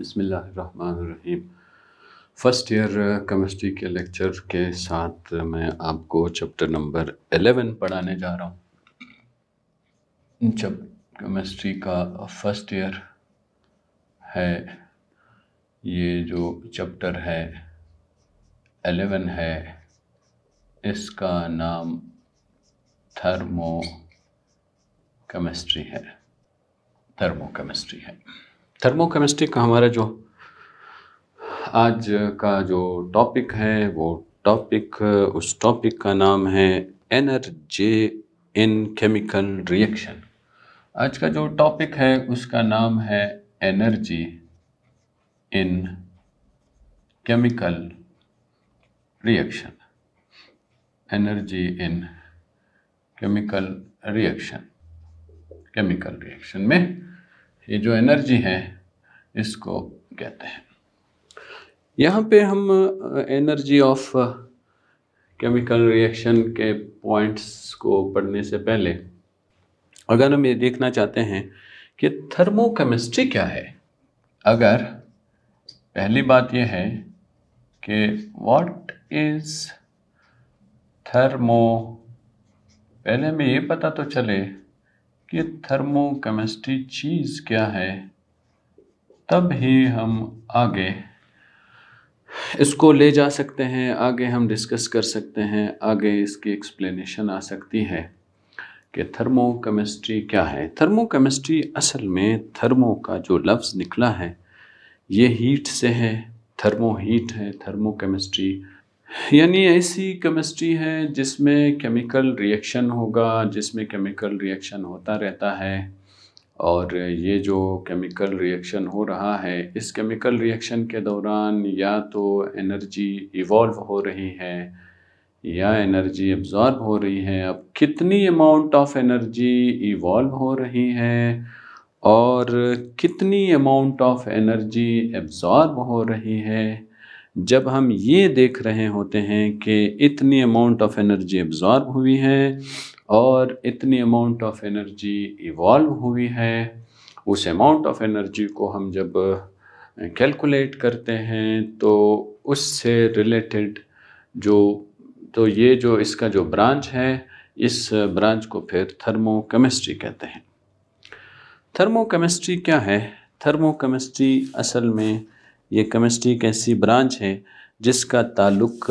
बसमीम first year chemistry uh, के lecture के साथ uh, मैं आपको चैप्टर नंबर एलेवन पढ़ाने जा रहा हूँ जब केमिस्ट्री का फर्स्ट ईयर है ये जो चैप्टर है एलेवन है इसका नाम थर्मो केमिस्ट्री है थर्मो केमिस्ट्री है थर्मोकेमिस्ट्री का हमारा जो आज का जो टॉपिक है वो टॉपिक उस टॉपिक का नाम है एनर्जे इन केमिकल रिएक्शन आज का जो टॉपिक है उसका नाम है energy in chemical reaction energy in chemical reaction chemical reaction में ये जो एनर्जी है इसको कहते हैं यहाँ पे हम एनर्जी ऑफ केमिकल रिएक्शन के पॉइंट्स को पढ़ने से पहले अगर हम ये देखना चाहते हैं कि थर्मोकेमिस्ट्री क्या है अगर पहली बात यह है कि व्हाट इज़ थर्मो पहले हमें ये पता तो चले कि थर्मोकेमिस्ट्री चीज़ क्या है तब ही हम आगे इसको ले जा सकते हैं आगे हम डिस्कस कर सकते हैं आगे इसकी एक्सप्लेनेशन आ सकती है कि थर्मोकेमिस्ट्री क्या है थर्मोकेमिस्ट्री असल में थर्मो का जो लफ्ज़ निकला है ये हीट से है थर्मो हीट है थर्मोकेमिस्ट्री यानी ऐसी केमिस्ट्री है जिसमें केमिकल रिएक्शन होगा जिसमें केमिकल रिएक्शन होता रहता है और ये जो केमिकल रिएक्शन हो रहा है इस केमिकल रिएक्शन के दौरान या तो एनर्जी इवॉल्व हो रही है या एनर्जी एब्जॉर्ब हो रही है अब कितनी अमाउंट ऑफ एनर्जी इवॉल्व हो रही है और कितनी अमाउंट ऑफ एनर्जी एब्जॉर्ब हो रही है जब हम ये देख रहे होते हैं कि इतनी अमाउंट ऑफ एनर्जी एब्जॉर्ब हुई है और इतनी अमाउंट ऑफ एनर्जी इवॉल्व हुई है उस अमाउंट ऑफ एनर्जी को हम जब कैलकुलेट करते हैं तो उससे रिलेटेड जो तो ये जो इसका जो ब्रांच है इस ब्रांच को फिर थर्मोकेमिस्ट्री कहते हैं थर्मोकेमिस्ट्री क्या है थर्मोकेमिस्ट्री असल में ये केमिस्ट्री एक ऐसी ब्रांच है जिसका ताल्लुक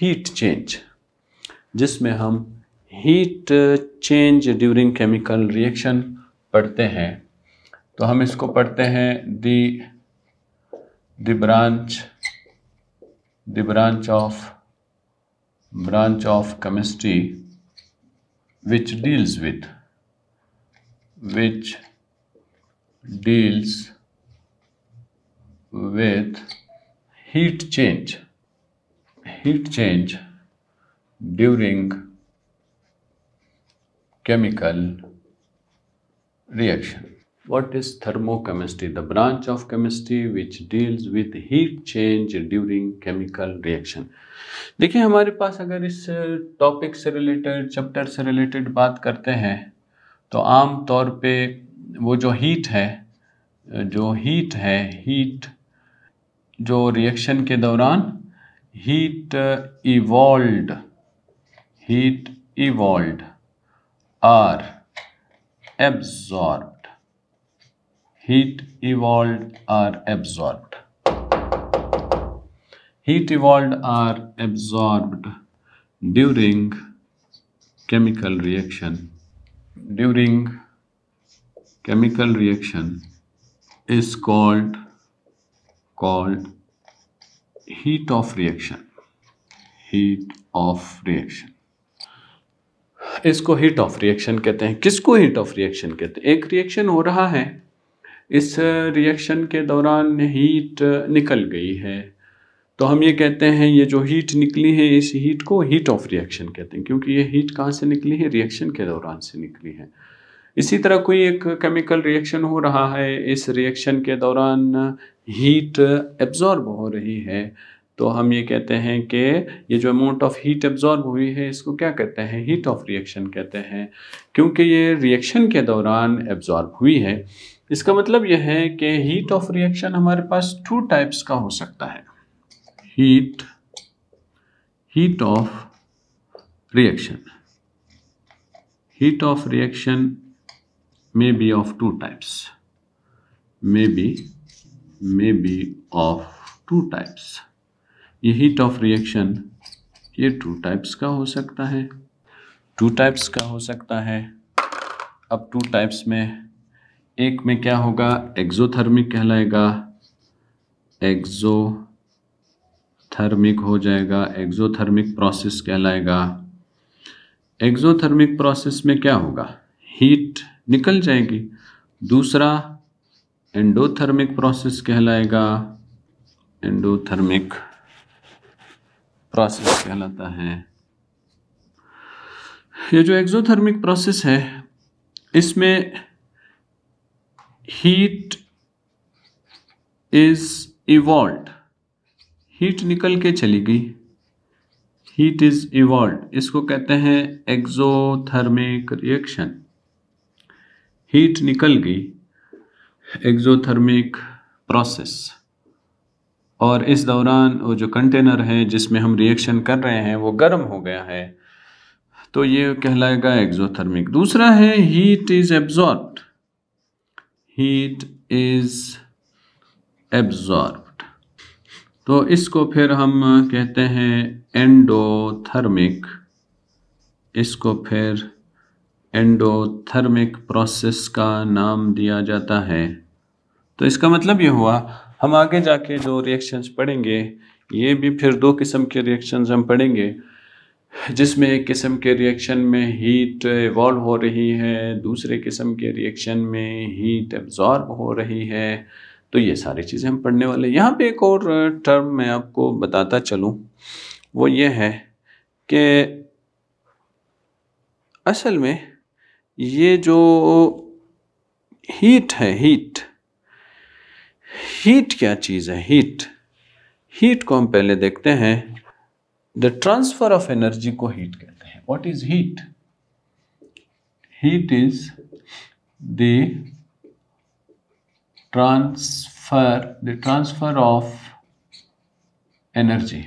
हीट चेंज जिसमें हम heat change during chemical reaction पढ़ते हैं तो हम इसको पढ़ते हैं the the branch the branch of branch of chemistry which deals with which deals with heat change heat change during chemical reaction what is thermochemistry the branch of chemistry which deals with heat change during chemical reaction देखिए हमारे पास अगर इस topic से related chapter से related बात करते हैं तो आम तौर पे वो जो हीट है जो हीट है हीट जो रिएक्शन के दौरान heat evolved heat evolved or absorb heat evolved or absorb heat evolved or absorb during chemical reaction during chemical reaction is called called heat of reaction heat of reaction इसको heat of reaction कहते हैं किसको heat of reaction कहते हैं एक reaction हो रहा है इस रिएक्शन के दौरान हीट निकल गई है तो हम ये कहते हैं ये जो हीट निकली है इस हीट को हीट ऑफ रिएक्शन कहते हैं क्योंकि ये हीट कहाँ से निकली है रिएक्शन के दौरान से निकली है इसी तरह कोई एक केमिकल रिएक्शन हो रहा है इस रिएक्शन के दौरान हीट एब्जॉर्ब हो रही है तो हम ये कहते हैं कि ये जो अमाउंट ऑफ हीट एब्जॉर्ब हुई है इसको क्या कहते हैं हीट ऑफ रिएक्शन कहते हैं क्योंकि ये रिएक्शन के दौरान एब्जॉर्ब हुई है इसका मतलब यह है कि हीट ऑफ रिएक्शन हमारे पास टू टाइप्स का हो सकता है heat heat of reaction heat of reaction may be of two types may be may be of two types ये हीट ऑफ रिएक्शन ये टू टाइप्स का हो सकता है टू टाइप्स का हो सकता है अब टू टाइप्स में एक में क्या होगा एक्जोथर्मिक कहलाएगा एक्जो थर्मिक हो जाएगा एक्जोथर्मिक प्रोसेस कहलाएगा एक्जोथर्मिक प्रोसेस में क्या होगा हीट निकल जाएगी दूसरा एंडोथर्मिक प्रोसेस कहलाएगा एंडोथर्मिक प्रोसेस कहलाता है ये जो एक्जोथर्मिक प्रोसेस है इसमें हीट इज इवॉल्व हीट निकल के चली गई हीट इज इवॉल्व इसको कहते हैं एक्जोथर्मिक रिएक्शन हीट निकल गई एक्जोथर्मिक प्रोसेस और इस दौरान वो जो कंटेनर है जिसमें हम रिएक्शन कर रहे हैं वो गर्म हो गया है तो ये कहलाएगा एक्जोथर्मिक दूसरा है heat is absorb heat is absorb तो इसको फिर हम कहते हैं एंडोथर्मिक इसको फिर एंडोथर्मिक प्रोसेस का नाम दिया जाता है तो इसका मतलब ये हुआ हम आगे जाके जो रिएक्शंस पढ़ेंगे ये भी फिर दो किस्म के रिएक्शंस हम पढ़ेंगे जिसमें एक किस्म के रिएक्शन में हीट इवॉल्व हो रही है दूसरे किस्म के रिएक्शन में हीट एब्जॉर्ब हो रही है तो ये सारी चीज़ें हम पढ़ने वाले यहाँ पे एक और टर्म मैं आपको बताता चलूँ वो ये है कि असल में ये जो हीट है हीट हीट क्या चीज़ है हीट हीट को हम पहले देखते हैं द ट्रांसफर ऑफ एनर्जी को हीट कहते हैं what is heat heat is the transfer the transfer of energy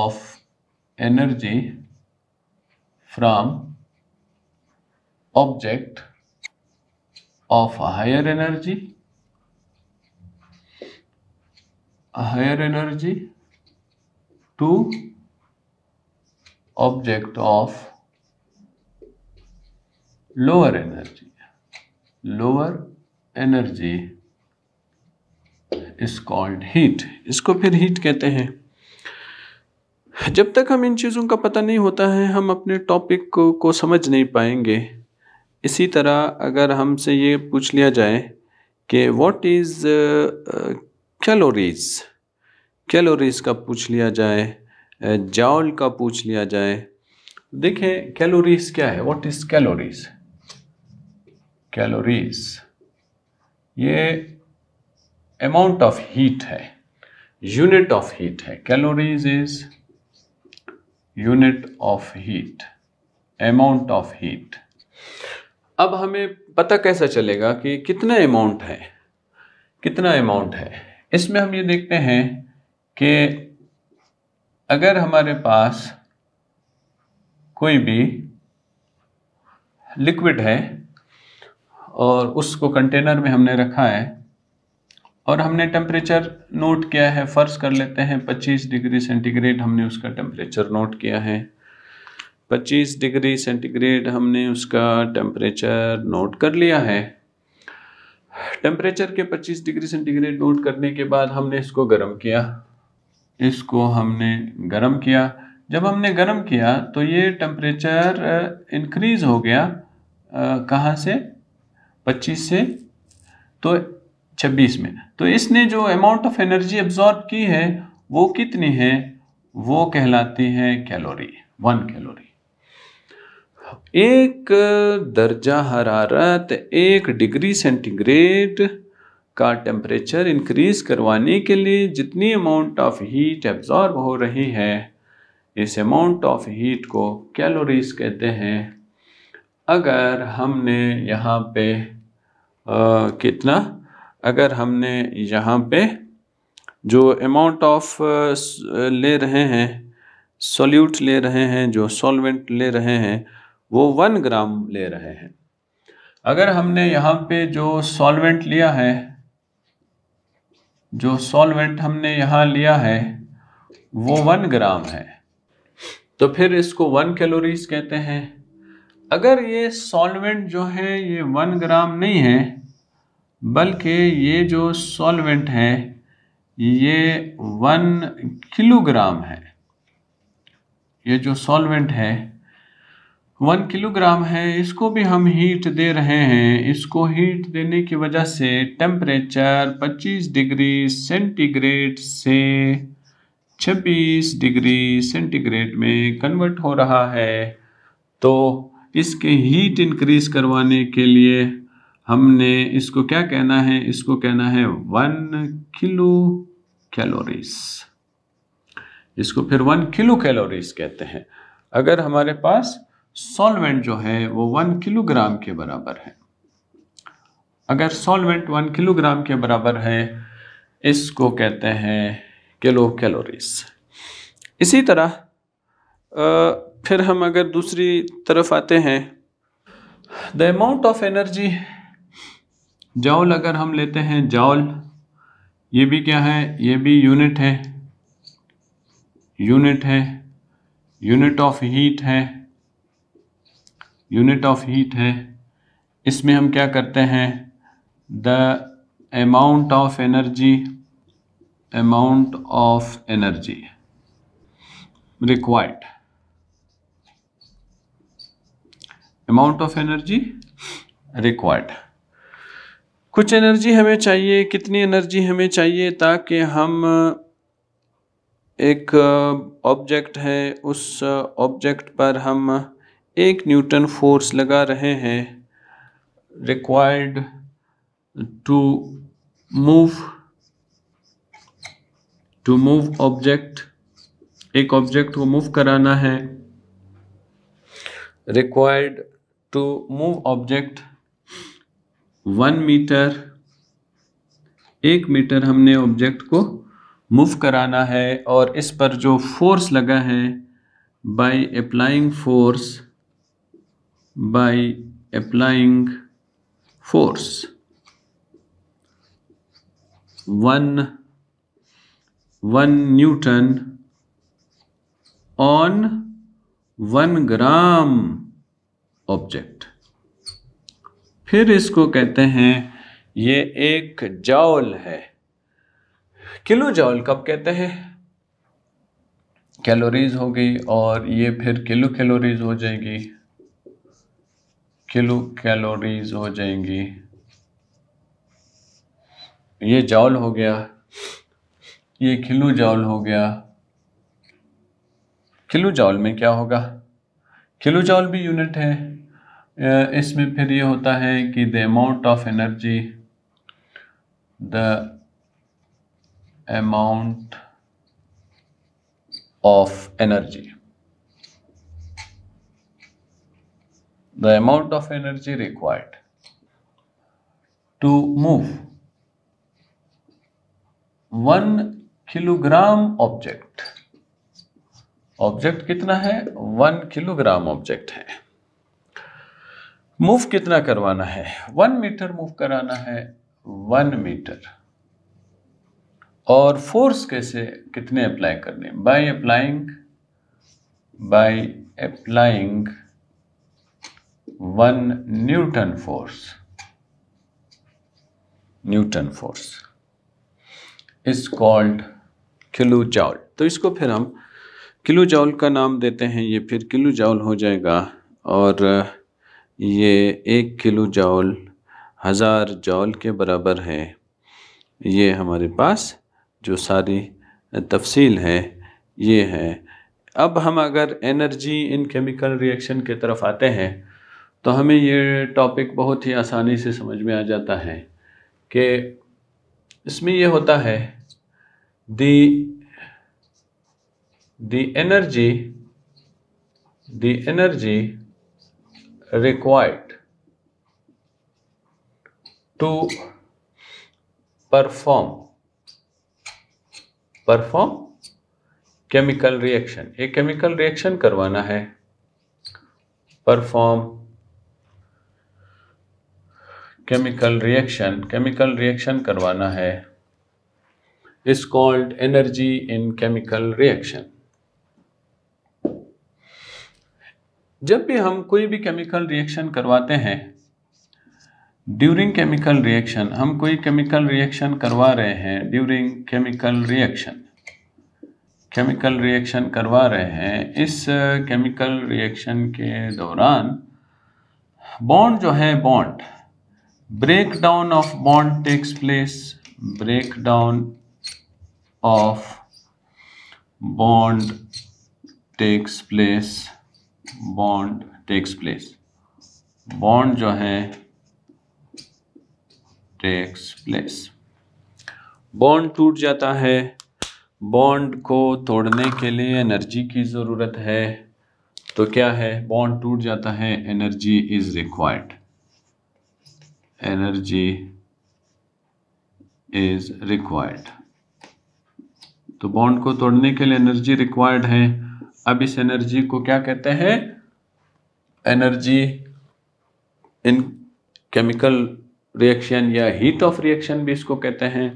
of energy from object of a higher energy a higher energy to object of lower energy lower energy is called heat isko phir heat kehte hain जब तक हम इन चीज़ों का पता नहीं होता है हम अपने टॉपिक को, को समझ नहीं पाएंगे इसी तरह अगर हमसे ये पूछ लिया जाए कि व्हाट इज़ कैलोरीज़ कैलोरीज़ का पूछ लिया जाए जाउल uh, का पूछ लिया जाए देखें कैलोरीज़ क्या है व्हाट इज़ कैलोरीज़ कैलोरीज़ ये अमाउंट ऑफ हीट है यूनिट ऑफ हीट है calories is unit of heat amount of heat अब हमें पता कैसा चलेगा कि कितना अमाउंट है कितना अमाउंट है इसमें हम ये देखते हैं कि अगर हमारे पास कोई भी लिक्विड है और उसको कंटेनर में हमने रखा है और हमने टेम्परेचर नोट किया है फ़र्ज़ कर लेते हैं 25 डिग्री सेंटीग्रेड हमने उसका टेम्परेचर नोट किया है 25 डिग्री सेंटीग्रेड हमने उसका टेम्परेचर नोट कर लिया है टेम्परेचर के 25 डिग्री सेंटीग्रेड नोट करने के बाद हमने इसको गर्म किया इसको हमने गर्म किया जब हमने गर्म किया तो ये टेम्परेचर इंक्रीज़ हो गया कहाँ से 25 से तो 26 में तो इसने जो अमाउंट ऑफ एनर्जी एब्जॉर्ब की है वो कितनी है वो कहलाती है कैलोरी वन कैलोरी एक दर्जा हरारत एक डिग्री सेंटीग्रेड का टेम्परेचर इंक्रीज करवाने के लिए जितनी अमाउंट ऑफ हीट एब्जॉर्ब हो रही है इस अमाउंट ऑफ हीट को कैलोरीज कहते हैं अगर हमने यहाँ पे आ, कितना अगर हमने यहाँ पे जो अमाउंट ऑफ ले रहे हैं सॉल्यूट ले रहे हैं जो सॉल्वेंट ले रहे हैं वो वन ग्राम ले रहे हैं अगर हमने यहाँ पे जो सॉल्वेंट लिया है जो सॉल्वेंट हमने यहाँ लिया है वो वन ग्राम है तो फिर इसको वन कैलोरीज कहते हैं अगर ये सॉल्वेंट जो है ये वन ग्राम नहीं है बल्कि ये जो सॉल्वेंट है ये वन किलोग्राम है ये जो सॉल्वेंट है वन किलोग्राम है इसको भी हम हीट दे रहे हैं इसको हीट देने की वजह से टेम्परेचर 25 डिग्री सेंटीग्रेड से 26 डिग्री सेंटीग्रेड में कन्वर्ट हो रहा है तो इसके हीट इंक्रीज करवाने के लिए हमने इसको क्या कहना है इसको कहना है वन किलो कैलोरीज इसको फिर वन किलो कैलोरीज कहते हैं अगर हमारे पास सॉल्वेंट जो है वो वन किलोग्राम के बराबर है अगर सॉल्वेंट वन किलोग्राम के बराबर है इसको कहते हैं किलो कैलोरीज इसी तरह आ, फिर हम अगर दूसरी तरफ आते हैं the amount of energy joule अगर हम लेते हैं जाउल ये भी क्या है ये भी यूनिट है यूनिट है यूनिट ऑफ हीट है यूनिट ऑफ हीट है इसमें हम क्या करते हैं the amount of energy amount of energy required amount of energy required कुछ एनर्जी हमें चाहिए कितनी एनर्जी हमें चाहिए ताकि हम एक ऑब्जेक्ट है उस ऑब्जेक्ट पर हम एक न्यूटन फोर्स लगा रहे हैं required to move to move object एक ऑब्जेक्ट को मूव कराना है required to move object one meter एक मीटर हमने ऑब्जेक्ट को मूव कराना है और इस पर जो फोर्स लगा है by applying force by applying force. One, one Newton on one gram object फिर इसको कहते हैं ये एक जाउल है किलो जाउल कब कहते हैं कैलोरीज हो गई और ये फिर किलो कैलोरीज हो जाएगी किलो कैलोरीज हो जाएंगी ये जाउल हो गया ये किलो जाउल हो गया किलो जाउल में क्या होगा किलो जाउल भी यूनिट है इसमें फिर ये होता है कि the amount of energy the amount of energy the amount of energy required to move one kilogram object object कितना है वन किलोग्राम ऑब्जेक्ट है मूव कितना करवाना है वन मीटर मूव कराना है वन मीटर और फोर्स कैसे कितने अप्लाई करने by applying by applying one newton force newton force is called kilo joule तो इसको फिर हम किलू जाउल का नाम देते हैं ये फिर किलू जाउल हो जाएगा और ये एक किलो जाउल हज़ार जाउल के बराबर है ये हमारे पास जो सारी तफसील है ये है अब हम अगर एनर्जी इन केमिकल रिएक्शन के तरफ आते हैं तो हमें ये टॉपिक बहुत ही आसानी से समझ में आ जाता है कि इसमें यह होता है the energy the energy required to perform perform chemical reaction एक केमिकल रिएक्शन करवाना है perform chemical reaction chemical reaction करवाना है इस called energy in chemical reaction जब भी हम कोई भी केमिकल रिएक्शन करवाते हैं ड्यूरिंग केमिकल रिएक्शन हम कोई केमिकल रिएक्शन करवा रहे हैं during chemical reaction chemical reaction करवा रहे हैं इस केमिकल uh, रिएक्शन के दौरान बॉन्ड जो है bond breakdown of bond takes place breakdown of bond takes place bond takes place bond जो है टेक्स प्लेस बॉन्ड टूट जाता है बॉन्ड को तोड़ने के लिए एनर्जी की ज़रूरत है तो क्या है बॉन्ड टूट जाता है energy is required energy is required तो बॉन्ड को तोड़ने के लिए एनर्जी रिक्वायर्ड है अब इस एनर्जी को क्या कहते हैं एनर्जी इन केमिकल रिएक्शन या हीट ऑफ रिएक्शन भी इसको कहते हैं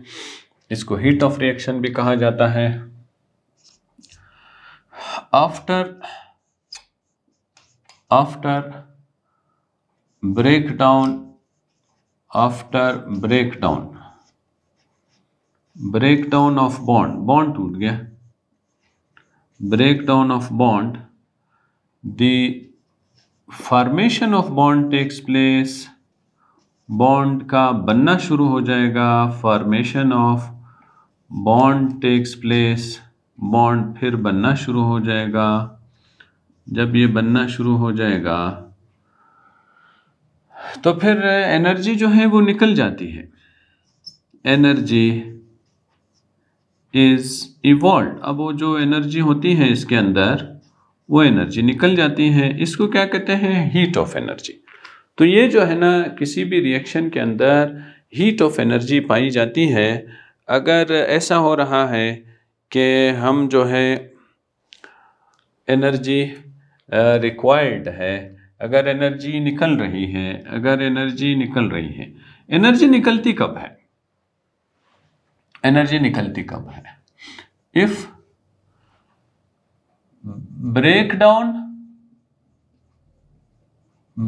इसको हीट ऑफ रिएक्शन भी कहा जाता है after after down after break down break down of bond bond टूट गया break down of bond the formation of bond takes place bond का बनना शुरू हो जाएगा formation of bond takes place bond फिर बनना शुरू हो जाएगा जब ये बनना शुरू हो जाएगा तो फिर एनर्जी जो है वो निकल जाती है एनर्जी इज़ इवॉल्व अब वो जो एनर्जी होती है इसके अंदर वो एनर्जी निकल जाती है इसको क्या कहते हैं हीट ऑफ एनर्जी तो ये जो है ना किसी भी रिएक्शन के अंदर हीट ऑफ एनर्जी पाई जाती है अगर ऐसा हो रहा है कि हम जो है एनर्जी रिक्वायर्ड है अगर एनर्जी निकल रही है अगर एनर्जी निकल रही है एनर्जी निकलती कब है एनर्जी निकलती कब है if break down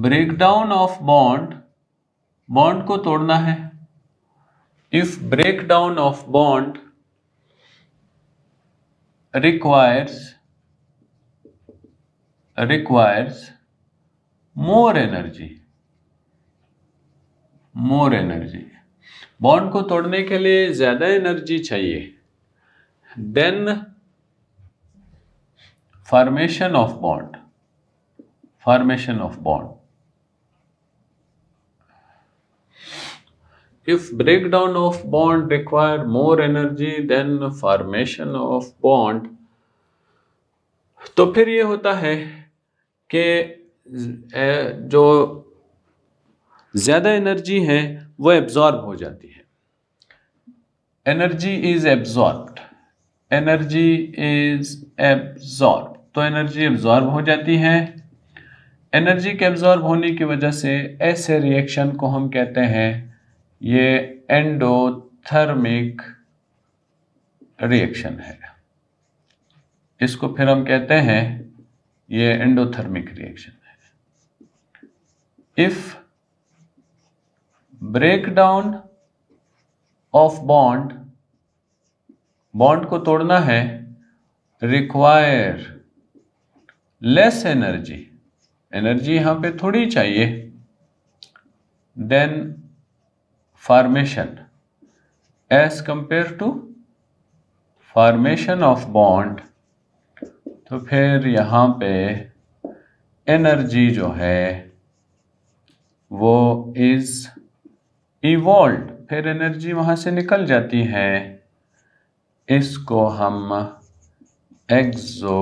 break down of bond bond को तोड़ना है if break down of bond requires requires more energy more energy bond को तोड़ने के लिए ज़्यादा एनर्जी चाहिए than formation of bond formation of bond if breakdown of bond require more energy than formation of bond तो फिर ये होता है कि जो ज़्यादा एनर्जी है वो एब्जॉर्ब हो जाती है energy is absorbed energy is absorb तो एनर्जी एब्जॉर्ब हो जाती है एनर्जी के एब्जॉर्ब होने की वजह से ऐसे रिएक्शन को हम कहते हैं ये एंडोथर्मिक रिएक्शन है इसको फिर हम कहते हैं ये endothermic reaction break down of bond bond को तोड़ना है रिक्वायर लेस एनर्जी एनर्जी यहाँ पे थोड़ी चाहिए than formation as compare to formation of bond तो फिर यहां पे एनर्जी जो है वो इज इवॉल्व फिर एनर्जी वहाँ से निकल जाती है इसको हम एक्जो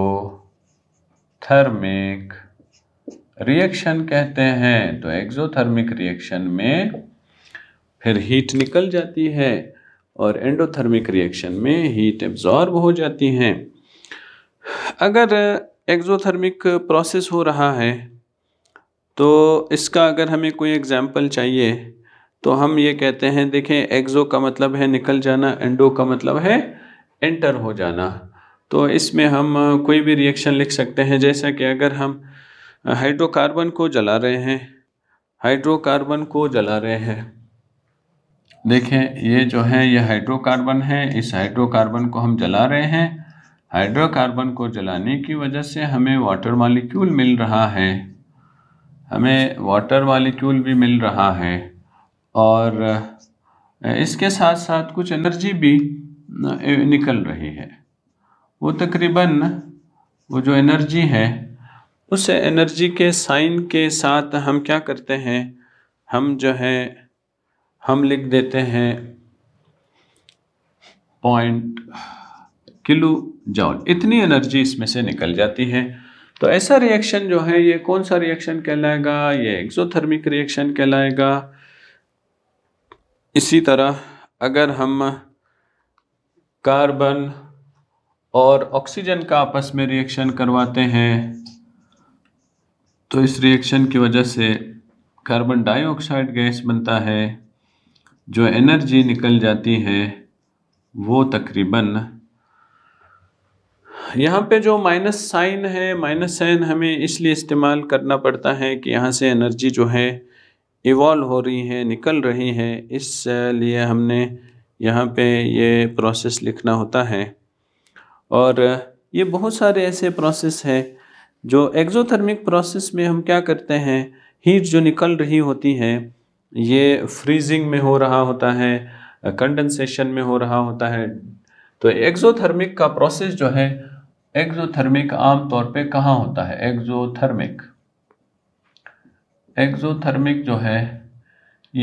थर्मिक रिएक्शन कहते हैं तो एक्जोथर्मिक रिएक्शन में फिर हीट निकल जाती है और एंडोथर्मिक रिएक्शन में हीट एब्जॉर्ब हो जाती है अगर एक्जोथर्मिक प्रोसेस हो रहा है तो इसका अगर हमें कोई एग्ज़ाम्पल चाहिए तो हम ये कहते हैं देखें एग्ज़ो का मतलब है निकल जाना एंडो का मतलब है एंटर हो जाना तो इसमें हम कोई भी रिएक्शन लिख सकते हैं जैसा कि अगर हम हाइड्रोकार्बन को जला रहे हैं हाइड्रोकार्बन को जला रहे हैं देखें ये जो है ये हाइड्रोकार्बन है इस हाइड्रोकार्बन को हम जला रहे हैं हाइड्रोकार्बन को जलाने की वजह से हमें वाटर मालिक्यूल मिल रहा है हमें वाटर मालिक्यूल भी मिल रहा है और इसके साथ साथ कुछ एनर्जी भी निकल रही है वो तकरीबन वो जो एनर्जी है उस एनर्जी के साइन के साथ हम क्या करते हैं हम जो है हम लिख देते हैं पॉइंट किलो जॉल इतनी एनर्जी इसमें से निकल जाती है तो ऐसा रिएक्शन जो है ये कौन सा रिएक्शन कहलाएगा ये एक्सोथर्मिक रिएक्शन कहलाएगा इसी तरह अगर हम कार्बन और ऑक्सीजन का आपस में रिएक्शन करवाते हैं तो इस रिएक्शन की वजह से कार्बन डाइऑक्साइड गैस बनता है जो एनर्जी निकल जाती है वो तकरीबन यहाँ पे जो माइनस साइन है माइनस साइन हमें इसलिए इस्तेमाल करना पड़ता है कि यहाँ से एनर्जी जो है इवॉल्व हो रही है निकल रही है इसलिए हमने यहाँ पे ये प्रोसेस लिखना होता है और ये बहुत सारे ऐसे प्रोसेस हैं जो एक्जोथर्मिक प्रोसेस में हम क्या करते हैं हीट जो निकल रही होती है ये फ्रीजिंग में हो रहा होता है कंडेंसेशन में हो रहा होता है तो एक्जोथर्मिक का प्रोसेस जो है एक्सोथर्मिक आमतौर पे कहाँ होता है एक्सोथर्मिक एक्सोथर्मिक जो है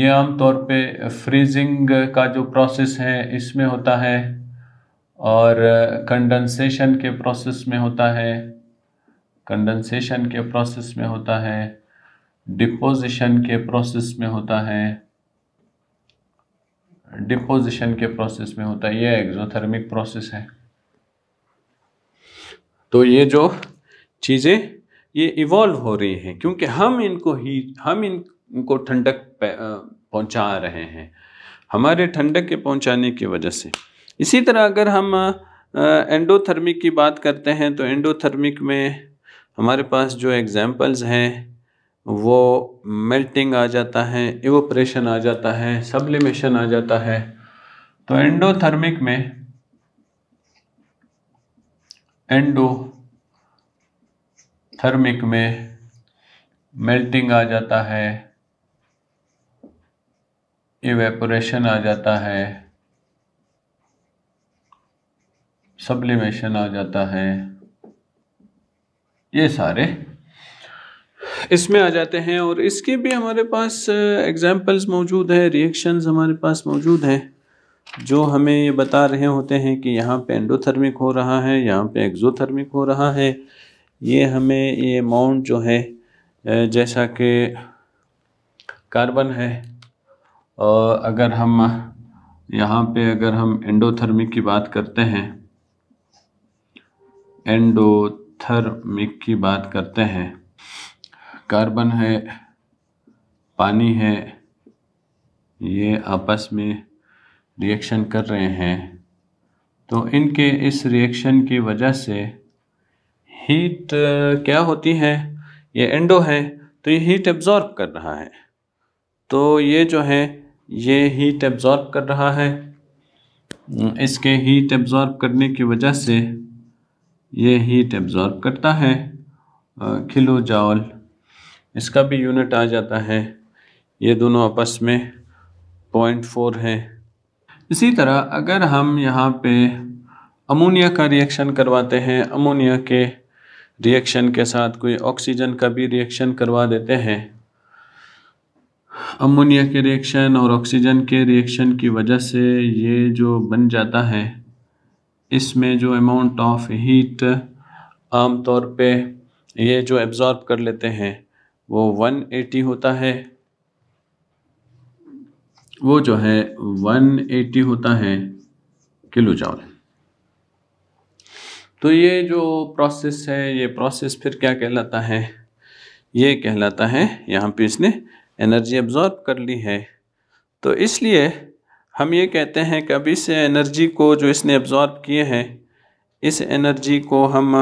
ये आमतौर पे फ्रीजिंग का जो प्रोसेस है इसमें होता है और कंडेंसेशन के प्रोसेस में होता है कंडेंसेशन के प्रोसेस में होता है डिपोजिशन के प्रोसेस में होता है डिपोजिशन के प्रोसेस में होता है यह एक्सोथर्मिक प्रोसेस है तो ये जो चीज़ें ये इवॉल्व हो रही हैं क्योंकि हम इनको ही हम इन इनको ठंडक पहुंचा रहे हैं हमारे ठंडक के पहुंचाने की वजह से इसी तरह अगर हम एंडोथर्मिक की बात करते हैं तो एंडोथर्मिक में हमारे पास जो एग्जांपल्स हैं वो मेल्टिंग आ जाता है एवोप्रेशन आ जाता है सब्लिमेशन आ जाता है तो एंडोथर्मिक में एंडोथर्मिक में मेल्टिंग आ जाता है इवेपोरेशन आ जाता है सब्लिमेशन आ जाता है ये सारे इसमें आ जाते हैं और इसके भी हमारे पास एग्जांपल्स uh, मौजूद है रिएक्शंस हमारे पास मौजूद हैं जो हमें ये बता रहे होते हैं कि यहाँ पे एंडोथर्मिक हो रहा है यहाँ पे एक्जोथर्मिक हो रहा है ये हमें ये अमाउंट जो है जैसा कि कार्बन है और अगर हम यहाँ पे अगर हम एंडोथर्मिक की बात करते हैं एंडोथर्मिक की बात करते हैं कार्बन है पानी है ये आपस में रिएक्शन कर रहे हैं तो इनके इस रिएक्शन की वजह से हीट क्या होती है ये एंडो है तो ये हीट एब्ज़ॉर्ब कर रहा है तो ये जो है ये हीट एब्ज़ॉर्ब कर रहा है इसके हीट एब्ज़ॉर्ब करने की वजह से ये हीट एब्ज़ॉर्ब करता है खिलो जावल इसका भी यूनिट आ जाता है ये दोनों आपस में पॉइंट फोर है इसी तरह अगर हम यहाँ पे अमोनिया का रिएक्शन करवाते हैं अमोनिया के रिएक्शन के साथ कोई ऑक्सीजन का भी रिएक्शन करवा देते हैं अमोनिया के रिएक्शन और ऑक्सीजन के रिएक्शन की वजह से ये जो बन जाता है इसमें जो अमाउंट ऑफ हीट आमतौर पे ये जो एब्ज़ॉर्ब कर लेते हैं वो 180 होता है वो जो है 180 होता है किलो चावल तो ये जो प्रोसेस है ये प्रोसेस फिर क्या कहलाता है ये कहलाता है यहाँ पे इसने एनर्जी एब्जॉर्ब कर ली है तो इसलिए हम ये कहते हैं कि अभी इस एनर्जी को जो इसने एब्जॉर्ब किए हैं इस एनर्जी को हम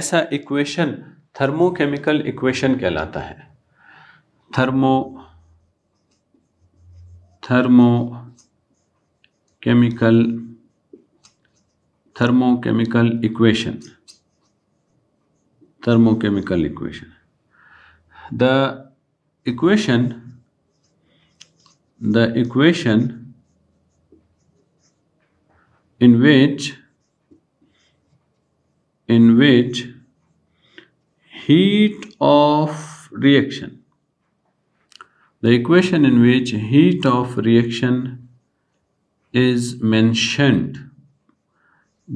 ऐसा इक्वेशन थर्मोकेमिकल इक्वेशन कहलाता है थर्मो thermochemical thermochemical equation thermochemical equation the equation the equation in which in which heat of reaction the equation in which heat of reaction is mentioned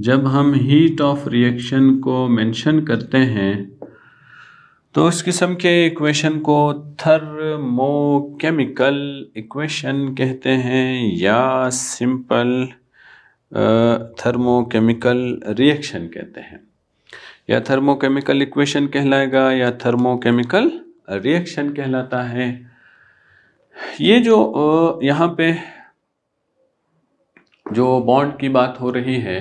जब हम हीट ऑफ रिएक्शन को mention करते हैं तो उस किस्म के इक्वेशन को थर्मोकेमिकल equation कहते हैं या सिंपल थर्मोकेमिकल रिएक्शन कहते हैं या थर्मोकेमिकल इक्वेशन कहलाएगा या थर्मोकेमिकल रिएक्शन कहलाता है ये जो यहाँ पे जो बॉन्ड की बात हो रही है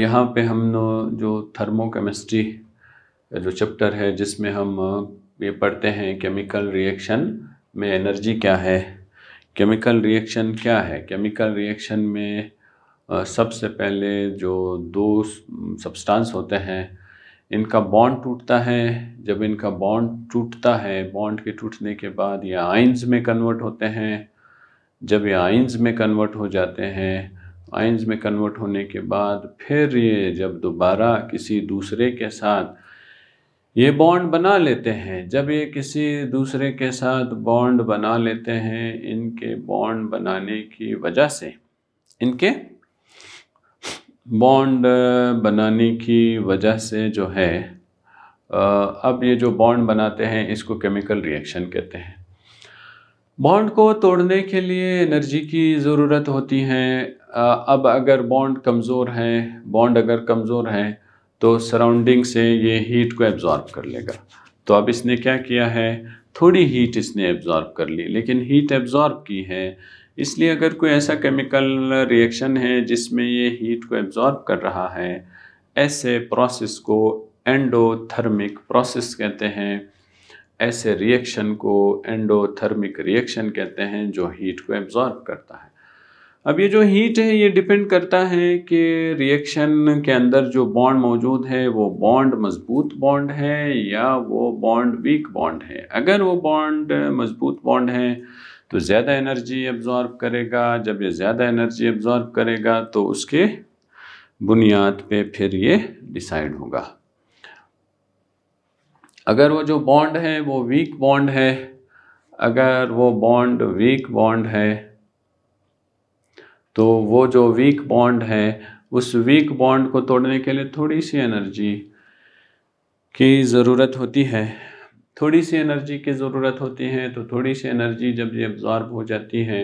यहाँ पे हम जो थर्मोकेमिस्ट्री जो चैप्टर है जिसमें हम ये पढ़ते हैं केमिकल रिएक्शन में एनर्जी क्या है केमिकल रिएक्शन क्या है केमिकल रिएक्शन में सबसे पहले जो दो सब्सटेंस होते हैं इनका बॉन्ड टूटता है जब इनका बॉन्ड टूटता है बॉन्ड के टूटने के बाद ये आइंस में कन्वर्ट होते हैं जब ये आइंस में कन्वर्ट हो जाते हैं आइंस में कन्वर्ट होने के बाद फिर ये जब दोबारा किसी दूसरे के साथ ये बॉन्ड बना लेते हैं जब ये किसी दूसरे के साथ बॉन्ड बना लेते हैं इनके बॉन्ड बनाने की वजह से इनके बॉन्ड uh, बनाने की वजह से जो है uh, अब ये जो बॉन्ड बनाते हैं इसको केमिकल रिएक्शन कहते हैं बॉन्ड को तोड़ने के लिए एनर्जी की ज़रूरत होती है uh, अब अगर बॉन्ड कमज़ोर है बॉन्ड अगर कमज़ोर है तो सराउंडिंग से ये हीट को एब्ज़ॉर्ब कर लेगा तो अब इसने क्या किया है थोड़ी हीट इसने एब्ज़ॉर्ब कर ली लेकिन हीट एब्ज़ॉर्ब की है इसलिए अगर कोई ऐसा केमिकल रिएक्शन है जिसमें ये हीट को एब्जॉर्ब कर रहा है ऐसे प्रोसेस को एंडोथर्मिक प्रोसेस कहते हैं ऐसे रिएक्शन को एंडोथर्मिक रिएक्शन कहते हैं जो हीट को एब्जॉर्ब करता है अब ये जो हीट है ये डिपेंड करता है कि रिएक्शन के अंदर जो बॉन्ड मौजूद है वो बॉन्ड मजबूत बॉन्ड है या वो बॉन्ड वीक बॉन्ड है अगर वो बॉन्ड मजबूत बॉन्ड है तो ज़्यादा एनर्जी एब्जॉर्ब करेगा जब ये ज़्यादा एनर्जी एब्जॉर्ब करेगा तो उसके बुनियाद पे फिर ये डिसाइड होगा अगर वो जो बॉन्ड है वो वीक बॉन्ड है अगर वो बॉन्ड वीक बॉन्ड है तो वो जो वीक बॉन्ड है उस वीक बॉन्ड को तोड़ने के लिए थोड़ी सी एनर्जी की ज़रूरत होती है थोड़ी सी एनर्जी की ज़रूरत होती है तो थोड़ी सी एनर्जी जब ये एब्ज़ॉर्ब हो जाती है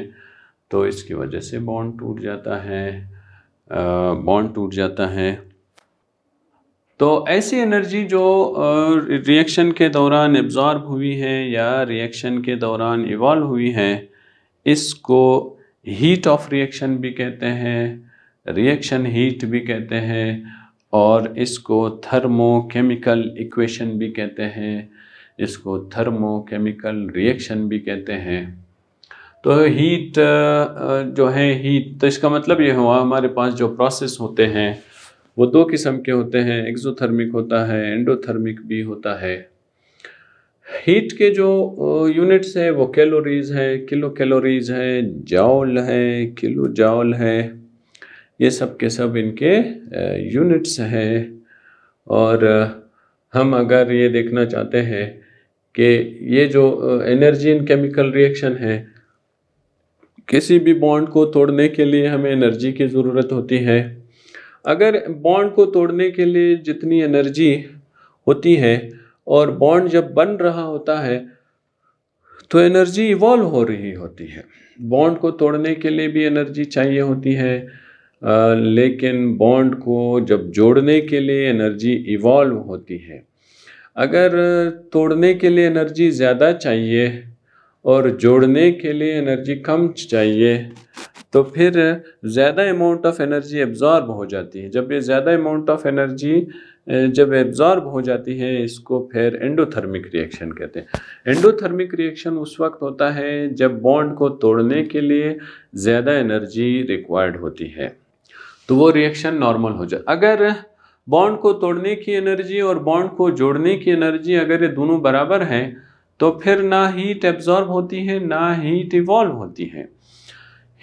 तो इसकी वजह से बॉन्ड टूट जाता है बॉन्ड टूट जाता है तो ऐसी एनर्जी जो रिएक्शन के दौरान एब्ज़ॉर्ब हुई है या रिएक्शन के दौरान इवॉल्व हुई है इसको हीट ऑफ रिएक्शन भी कहते हैं रिएक्शन हीट भी कहते हैं और इसको थर्मोकेमिकल इक्वेशन भी कहते हैं इसको थर्मोकेमिकल रिएक्शन भी कहते हैं तो हीट जो है हीट तो इसका मतलब ये हुआ हमारे पास जो प्रोसेस होते हैं वो दो किस्म के होते हैं एक्जोथर्मिक होता है एंडोथर्मिक भी होता है हीट के जो यूनिट्स हैं वो कैलोरीज है किलो कैलोरीज है जाउल है किलो जाउल है ये सब के सब इनके यूनिट्स हैं और हम अगर ये देखना चाहते हैं कि ये जो एनर्जी इन केमिकल रिएक्शन है किसी भी बॉन्ड को तोड़ने के लिए हमें एनर्जी की ज़रूरत होती है अगर बॉन्ड को तोड़ने के लिए जितनी एनर्जी होती है और बॉन्ड जब बन रहा होता है तो एनर्जी इवॉल्व हो रही होती है बॉन्ड को तोड़ने के लिए भी एनर्जी चाहिए होती है लेकिन बॉन्ड को जब जोड़ने के लिए एनर्जी इवॉल्व होती है अगर तोड़ने के लिए एनर्जी ज़्यादा चाहिए और जोड़ने के लिए एनर्जी कम चाहिए तो फिर ज़्यादा अमाउंट ऑफ एनर्जी एब्ज़ॉर्ब हो जाती है जब ये ज़्यादा अमाउंट ऑफ एनर्जी जब एब्ज़ॉर्ब हो जाती है इसको फिर एंडोथर्मिक रिएक्शन कहते हैं एंडोथर्मिक रिएक्शन उस वक्त होता है जब बॉन्ड को तोड़ने के लिए ज़्यादा एनर्जी रिक्वायर्ड होती है तो वो रिएक्शन नॉर्मल हो जाए अगर बॉन्ड को तोड़ने की एनर्जी और बॉन्ड को जोड़ने की एनर्जी अगर ये दोनों बराबर है तो फिर ना हीट एब्जॉर्ब होती है ना हीट इवॉल्व होती है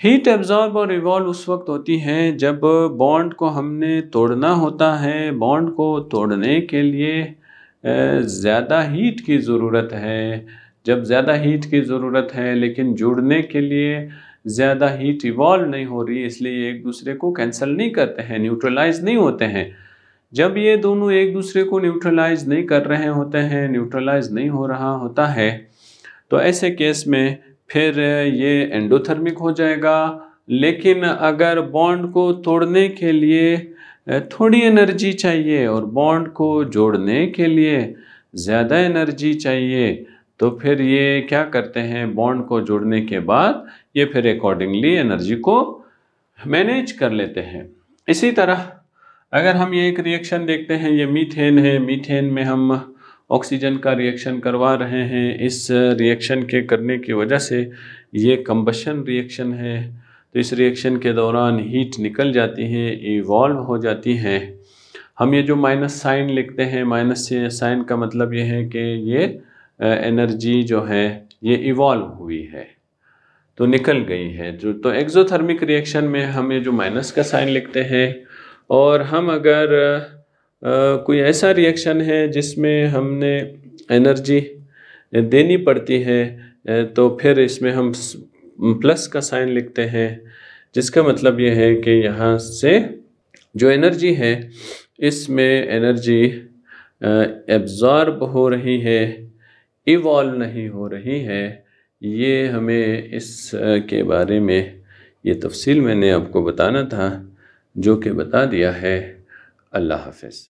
हीट एब्जॉर्ब और इवॉल्व उस वक्त होती है जब बॉन्ड को हमने तोड़ना होता है बॉन्ड को तोड़ने के लिए ज़्यादा हीट की ज़रूरत है जब ज़्यादा हीट की ज़रूरत है लेकिन जुड़ने के लिए ज़्यादा हीट इवॉल्व नहीं हो रही इसलिए एक दूसरे को कैंसिल नहीं करते हैं न्यूट्रलाइज नहीं होते हैं जब ये दोनों एक दूसरे को न्यूट्रलाइज नहीं कर रहे होते हैं न्यूट्रलाइज नहीं हो रहा होता है तो ऐसे केस में फिर ये एंडोथर्मिक हो जाएगा लेकिन अगर बॉन्ड को तोड़ने के लिए थोड़ी एनर्जी चाहिए और बॉन्ड को जोड़ने के लिए ज़्यादा एनर्जी चाहिए तो फिर ये क्या करते हैं बॉन्ड को जोड़ने के बाद ये फिर अकॉर्डिंगली एनर्जी को मैनेज कर लेते हैं इसी तरह अगर हम ये एक रिएक्शन देखते हैं ये मीथेन है मीथेन में हम ऑक्सीजन का रिएक्शन करवा रहे हैं इस रिएक्शन के करने की वजह से ये कम्बशन रिएक्शन है तो इस रिएक्शन के दौरान हीट निकल जाती है इवॉल्व हो जाती है हम ये जो माइनस साइन लिखते हैं माइनस से साइन का मतलब ये है कि ये एनर्जी जो है ये इवॉल्व हुई है तो निकल गई है जो तो एक्जोथर्मिक रिएक्शन में हम ये जो माइनस का साइन लिखते हैं और हम अगर आ, कोई ऐसा रिएक्शन है जिसमें हमने एनर्जी देनी पड़ती है तो फिर इसमें हम प्लस का साइन लिखते हैं जिसका मतलब ये है कि यहाँ से जो एनर्जी है इसमें एनर्जी एब्ज़ॉर्ब हो रही है इवॉल्व नहीं हो रही है ये हमें इस के बारे में ये तफसील मैंने आपको बताना था जो कि बता दिया है अल्लाह हाफ